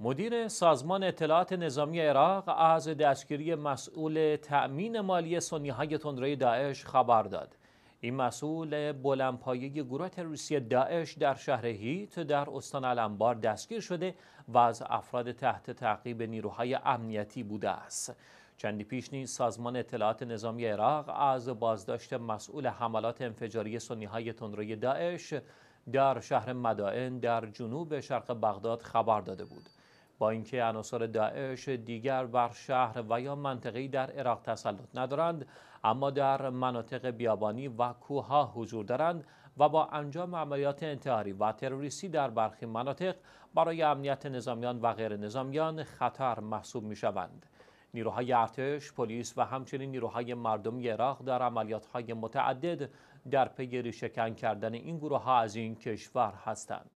مدیر سازمان اطلاعات نظامی عراق از دستگیری مسئول تأمین مالی سنی های تندروی داعش خبر داد. این مسئول بلندپایه گروه تروریستی داعش در شهر هیت در استان الانبار دستگیر شده و از افراد تحت تعقیب نیروهای امنیتی بوده است. چندی پیش نیز سازمان اطلاعات نظامی عراق از بازداشت مسئول حملات انفجاری سنی های تندروی داعش در شهر مدائن در جنوب شرق بغداد خبر داده بود. با اینکه عناصر داعش دیگر بر شهر و یا منطقه‌ای در عراق تسلط ندارند اما در مناطق بیابانی و کوهها حضور دارند و با انجام عملیات انتحاری و تروریستی در برخی مناطق برای امنیت نظامیان و غیر نظامیان خطر محسوب می شوند. نیروهای ارتش، پلیس و همچنین نیروهای مردمی عراق در عملیات‌های متعدد در پی ریشه‌کن کردن این ها از این کشور هستند.